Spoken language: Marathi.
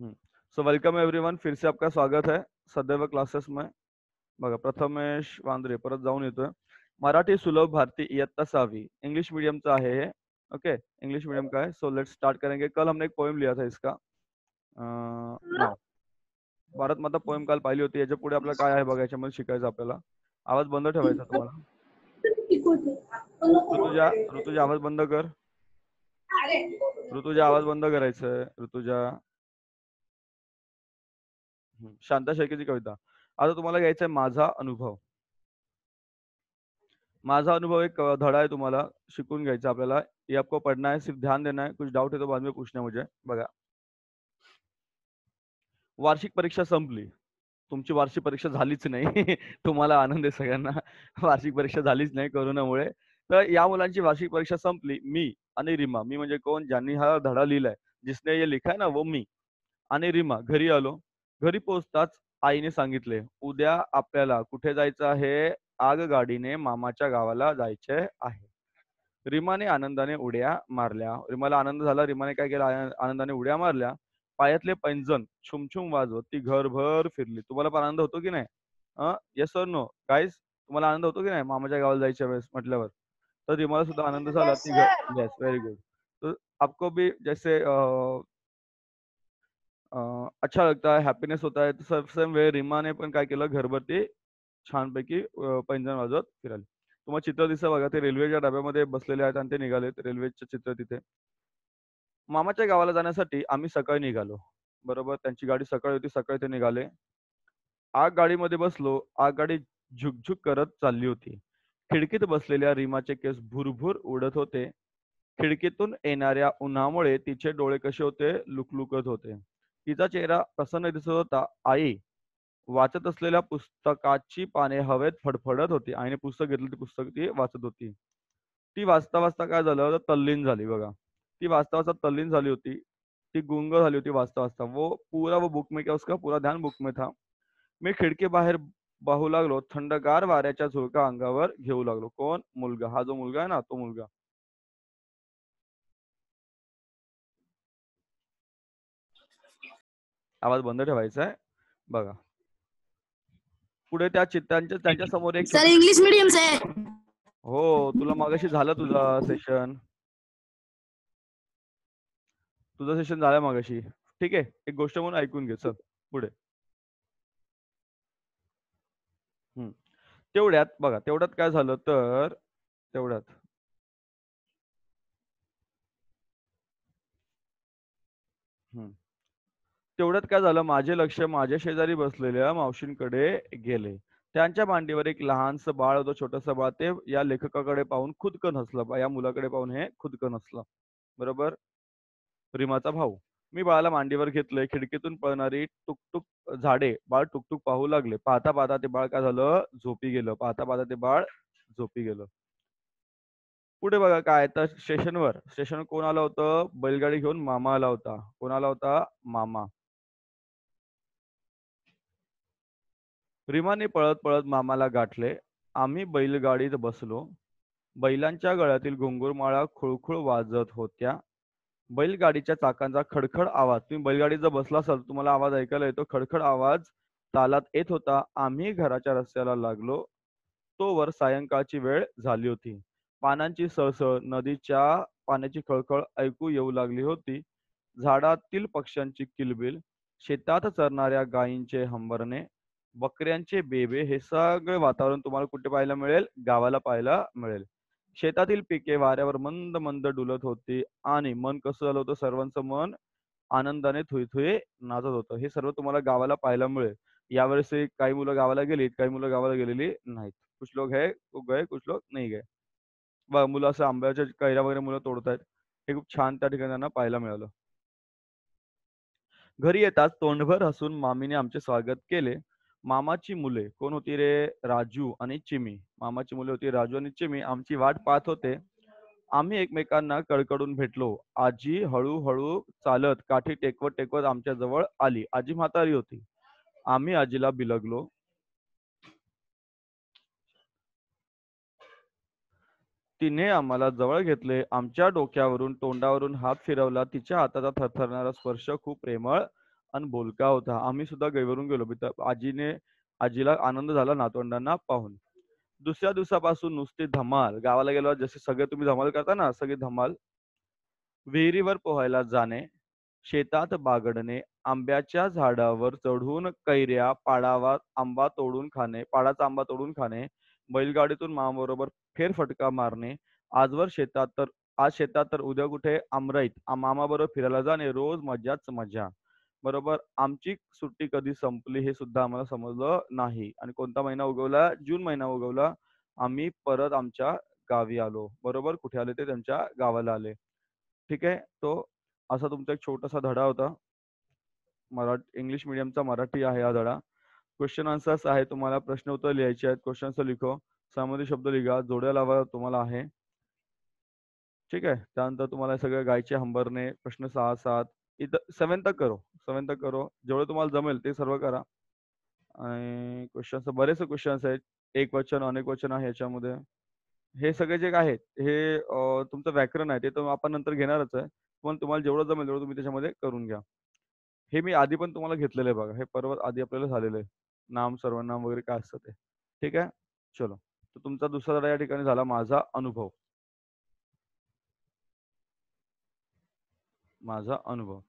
सो वेलकम एवरीवन फिर से आपका स्वागत है सदैव क्लासेस में बघा प्रथमेश वांद्रे परत जाऊन येतोय मराठी सुलभ भारती इयत्ता सावी इंग्लिश मीडियमचा आहे हे ओके इंग्लिश मीडियम काय सो लेट्स स्टार्ट करेंगे कल हमने एक पोएम लिया था इसका आ, भारत माता पोएम काल पाहिली होती याच्या पुढे आपल्याला काय आहे बघा याच्यामध्ये शिकायचं आपल्याला आवाज बंद ठेवायचा तुम्हाला ऋतुजा ऋतुजा आवाज बंद कर ऋतुजा आवाज बंद करायचंय ऋतुजा शांता शेळकेची कविता आता तुम्हाला घ्यायचा आहे माझा अनुभव माझा अनुभव एक धडा आहे तुम्हाला शिकून घ्यायचा आपल्याला हे आपको पढ़ना है सिर्फ ध्यान देना है कुछ डाउट है तो बाद में पूछना बघा वार्षिक परीक्षा संपली तुमची वार्षिक परीक्षा झालीच नाही तुम्हाला आनंद आहे सगळ्यांना वार्षिक परीक्षा झालीच नाही कोरोनामुळे तर या मुलांची वार्षिक परीक्षा संपली मी आणि रिमा मी म्हणजे कोण ज्यांनी हा धडा लिहिलाय जिसने ये लिखाय ना वो मी आणि रिमा घरी आलो घरी पोहोचताच आईने सांगितले उद्या आपल्याला कुठे जायचं आहे आगगाडीने मामाच्या गावाला जायचे आहे रिमाने आनंदाने उड्या मारल्या रिमाला आनंद झाला रिमाने काय केला आनंदाने उड्या मारल्या पायातले पैंजण छुमछुम वाजवत ती घरभर फिरली तुम्हाला पण आनंद होतो की नाही येस सर नो काहीच तुम्हाला आनंद होतो की नाही मामाच्या गावाला जायच्या वेळेस म्हटल्यावर तर रिमाला सुद्धा आनंद झाला ती येस व्हेरी गुड आपको बी जैसे अ, अच्छा लगता है, हैप्पीनेस होता है. तर सेम वे रिमाने पण काय केलं, घरभरती छानपैकी पैकी पैंजण वाजवत फिराली. तुम्हाला चित्र दिसत बघा, ते रेल्वेच्या डब्यामध्ये बसलेले आहेत आणि ते निघालेत. रेल्वेचं चित्र तिथे. मामाच्या गावाला जाण्यासाठी आम्ही सकाळी निघालो. बरोबर, त्यांची गाडी सकाळी होती, सकाळी ते निघाले. आग गाडीमध्ये बसलो. आग गाडी झुकझुक करत चालली होती. खिडकीत बसलेल्या रीमाचे केस भुरभुर उडत होते. खिडकीतून येणाऱ्या उन्हामुळे तिचे डोळे कसे होते, लुकलुकत होते. तिचा चेहरा प्रसन्न दिसत होता आई वाचत असलेल्या पुस्तकाची पाने हवेत फडफडत होती आईने पुस्तक घेतलं ती पुस्तक ती वाचत होती ती वाचता वाचता काय झालं तल्लीन झाली बघा ती वाचता वाचता तल्लीन झाली होती ती गुंग झाली होती वाचता वाचता वो पुरा व बुक में क्या उसका पूरा ध्यान बुक में था मी खिडकी बाहेर पाहू लागलो थंडगार वाऱ्याच्या झुळका अंगावर घेऊ लागलो कोण मुलगा हा जो मुलगा आहे ना तो मुलगा आवाज बंद ठेवायचा आहे बघा पुढे त्या चित्रांच्या त्यांच्या समोर एक सर इंग्लिश मीडियम हो तुला मागाशी झालं तुझं सेशन तुझं सेशन झालं मागाशी ठीक आहे एक गोष्ट म्हणून ऐकून घे सर पुढे तेवढ्यात बघा तेवढ्यात काय झालं तर तेवढ्यात हम्म तेवढ्यात काय झालं माझे लक्ष माझ्या शेजारी बसलेल्या मावशींकडे गेले त्यांच्या मांडीवर एक लहानसं बाळ होतं छोटस बाळ ते या लेखकाकडे पाहून खुदकन हसलं या मुलाकडे पाहून हे खुदकन हसलं बरोबर प्रेमाचा भाऊ मी बाळाला मांडीवर घेतलंय खिडकीतून पळणारी टुकटुक झाडे बाळ टुकटुक पाहू लागले पाहता पाहता ते बाळ काय झालं झोपी गेलं पाहता पाहता ते बाळ झोपी गेलं पुढे बघा काय तर स्टेशनवर स्टेशन कोण आलं होतं बैलगाडी घेऊन मामा आला होता कोण आला होता मामा रिमाने पळत पळत मामाला गाठले आम्ही बैलगाडीत बसलो बैलांच्या गळ्यातील घुंगुरमाळा खुळखुळ वाजत होत्या बैलगाडीच्या चाकांचा खडखड आवाज तुम्ही बैलगाडीत जर बसला असाल तुम्हाला आवाज ऐकायला येतो खडखड आवाज तालात येत होता आम्ही घराच्या रस्त्याला लागलो तो वर सायंकाळची वेळ झाली होती पानांची सळसळ नदीच्या पाण्याची खळखळ ऐकू येऊ लागली होती झाडातील पक्ष्यांची किलबिल शेतात चरणाऱ्या गायींचे हंबरणे बकऱ्यांचे बेबे हे सगळे वातावरण तुम्हाला कुठे पाहायला मिळेल गावाला पाहायला मिळेल शेतातील पिके वाऱ्यावर मंद मंद डुलत होती आणि मन कसं झालं होतं सर्वांचं मन आनंदाने थुई थुई नाचत होतं हे सर्व तुम्हाला गावाला पाहायला मिळेल यावेळेस काही मुलं गावाला गेलीत काही मुलं गावाला गेलेली नाहीत कुछ लोक हे गए कुछ लोक नाही गे मुलं असं आंब्याच्या कैऱ्या वगैरे मुलं तोडतायत हे खूप छान त्या ठिकाणी त्यांना पाहायला मिळालं घरी येताच तोंडभर हसून मामीने आमचे स्वागत केले मामाची मुले कोण होती रे राजू आणि चिमी मामाची मुले होती राजू आणि चिमी आमची वाट पाहत होते आम्ही एकमेकांना कडकडून भेटलो आजी हळूहळू चालत काठी टेकवत टेकवत आमच्या जवळ आली आजी म्हातारी होती आम्ही आजीला बिलगलो तिने आम्हाला जवळ घेतले आमच्या डोक्यावरून तोंडावरून हात फिरवला तिच्या हाताचा थरथरणारा स्पर्श खूप प्रेमळ आणि बोलका होता आम्ही सुद्धा गैवरून गेलो आजीने आजीला आनंद झाला नातवंडांना पाहून दुसऱ्या दिवसापासून नुसती धमाल गावाला गेलो जसे सगळे तुम्ही धमाल करता ना सगळे धमाल विहिरीवर पोहायला जाणे शेतात बागडणे आंब्याच्या झाडावर चढून कैऱ्या पाडावा आंबा तोडून खाणे पाडाचा आंबा तोडून खाणे बैलगाडीतून मामाबरोबर फेरफटका मारणे आजवर शेतात तर आज शेतात तर उद्या कुठे आमराईत मामाबरोबर फिरायला जाणे रोज मजाच मजा बरोबर आमची सुट्टी कधी संपली हे सुद्धा आम्हाला समजलं नाही आणि कोणता महिना उगवला जून महिना उगवला आम्ही परत आमच्या गावी आलो बरोबर कुठे आले ते त्यांच्या गावाला आले ठीक आहे तो असा तुमचा एक छोटासा धडा होता मराठी इंग्लिश मिडियमचा मराठी आहे हा धडा क्वेश्चन आन्सर्स आहे तुम्हाला प्रश्न उत्तर लिहायचे आहेत क्वेश्चन आन्सर लिखो समाधी शब्द लिहा जोड्या लावा तुम्हाला आहे ठीक आहे त्यानंतर तुम्हाला सगळं गायचे हंबरने प्रश्न सहा सात इथं सेवन तक करो सेवन तक करो जेवढं तुम्हाला जमेल ते सर्व करा आणि क्वेश्चन्स बरेचसे क्वेश्चन्स आहेत एक वचन अनेक वचन आहे याच्यामध्ये हे सगळे जे आहेत हे तुमचं व्याकरण आहे ते तर आपण नंतर घेणारच आहे पण तुम्हाला जेवढं जमेल तेवढं तुम्ही त्याच्यामध्ये करून घ्या हे मी आधी पण तुम्हाला घेतलेलं आहे बघा हे परवा आधी आपल्याला झालेलं आहे नाम सर्वनाम वगैरे काय असतं ते ठीक आहे चलो तर तुमचा दुसरा धडा या ठिकाणी झाला माझा अनुभव माझा अनुभव